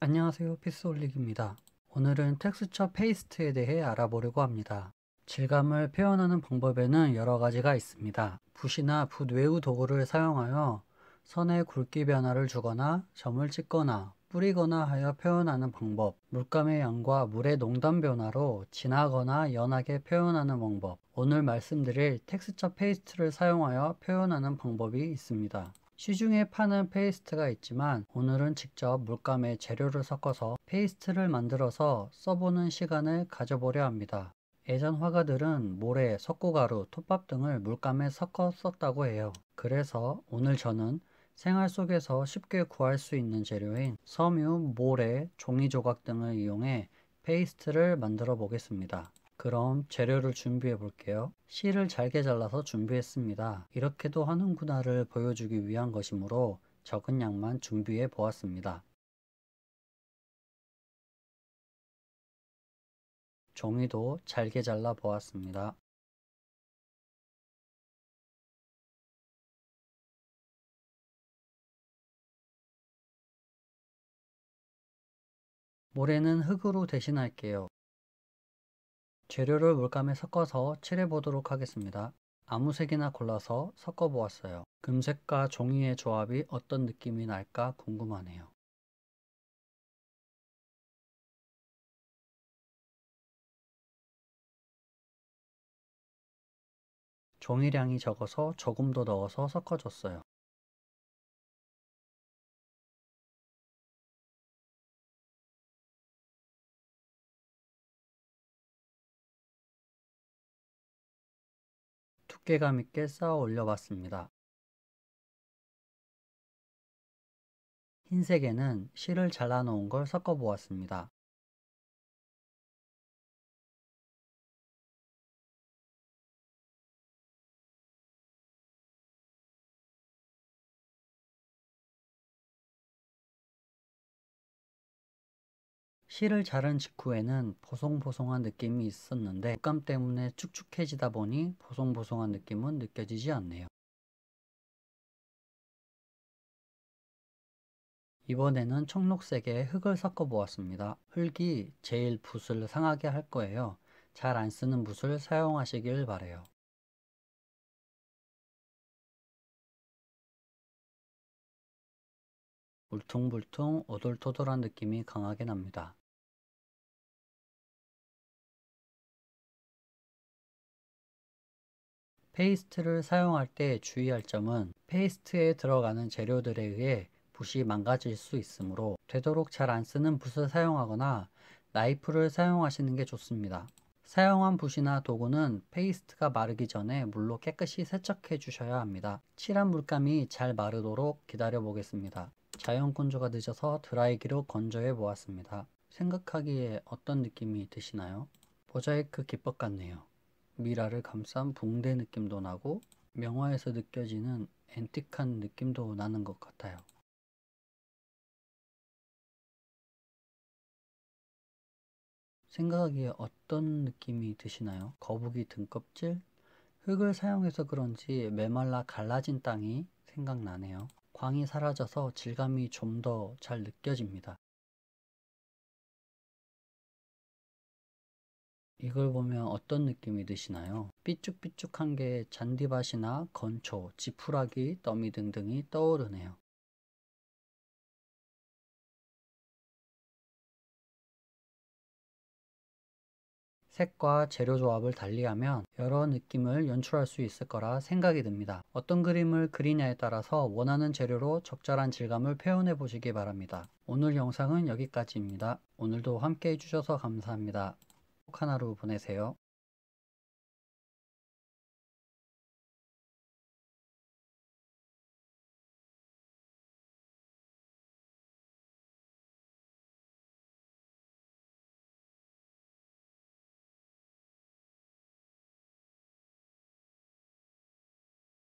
안녕하세요 피스올릭입니다. 오늘은 텍스처 페이스트에 대해 알아보려고 합니다. 질감을 표현하는 방법에는 여러 가지가 있습니다. 붓이나 붓 외우 도구를 사용하여 선의 굵기 변화를 주거나 점을 찍거나 뿌리거나 하여 표현하는 방법, 물감의 양과 물의 농단 변화로 진하거나 연하게 표현하는 방법, 오늘 말씀드릴 텍스처 페이스트를 사용하여 표현하는 방법이 있습니다. 시중에 파는 페이스트가 있지만 오늘은 직접 물감에 재료를 섞어서 페이스트를 만들어서 써보는 시간을 가져보려 합니다. 예전 화가들은 모래, 석고가루, 톱밥 등을 물감에 섞어 썼다고 해요. 그래서 오늘 저는 생활 속에서 쉽게 구할 수 있는 재료인 섬유, 모래, 종이 조각 등을 이용해 페이스트를 만들어 보겠습니다. 그럼 재료를 준비해 볼게요. 씨를 잘게 잘라서 준비했습니다. 이렇게도 하는구나를 보여주기 위한 것이므로 적은 양만 준비해 보았습니다. 종이도 잘게 잘라 보았습니다. 모래는 흙으로 대신할게요. 재료를 물감에 섞어서 칠해보도록 하겠습니다. 아무 색이나 골라서 섞어보았어요. 금색과 종이의 조합이 어떤 느낌이 날까 궁금하네요. 종이량이 적어서 조금 더 넣어서 섞어줬어요. 어깨감 있게 쌓아 올려봤습니다. 흰색에는 실을 잘라놓은 걸 섞어보았습니다. 실을 자른 직후에는 보송보송한 느낌이 있었는데 독감 때문에 축축해지다 보니 보송보송한 느낌은 느껴지지 않네요. 이번에는 청록색에 흙을 섞어 보았습니다. 흙이 제일 붓을 상하게 할 거예요. 잘 안 쓰는 붓을 사용하시길 바래요. 울퉁불퉁 오돌토돌한 느낌이 강하게 납니다. 페이스트를 사용할 때 주의할 점은 페이스트에 들어가는 재료들에 의해 붓이 망가질 수 있으므로 되도록 잘 안 쓰는 붓을 사용하거나 나이프를 사용하시는 게 좋습니다. 사용한 붓이나 도구는 페이스트가 마르기 전에 물로 깨끗이 세척해 주셔야 합니다. 칠한 물감이 잘 마르도록 기다려 보겠습니다. 자연 건조가 늦어서 드라이기로 건조해 보았습니다. 생각하기에 어떤 느낌이 드시나요? 모자이크 기법 같네요. 미라를 감싼 붕대 느낌도 나고 명화에서 느껴지는 앤틱한 느낌도 나는 것 같아요. 생각하기에 어떤 느낌이 드시나요? 거북이 등껍질? 흙을 사용해서 그런지 메말라 갈라진 땅이 생각나네요. 광이 사라져서 질감이 좀 더 잘 느껴집니다. 이걸 보면 어떤 느낌이 드시나요? 삐쭉삐쭉한 게 잔디밭이나 건초, 지푸라기, 더미 등등이 떠오르네요. 색과 재료 조합을 달리하면 여러 느낌을 연출할 수 있을 거라 생각이 듭니다. 어떤 그림을 그리냐에 따라서 원하는 재료로 적절한 질감을 표현해 보시기 바랍니다. 오늘 영상은 여기까지입니다. 오늘도 함께 해주셔서 감사합니다. 행복 하나로 보내세요.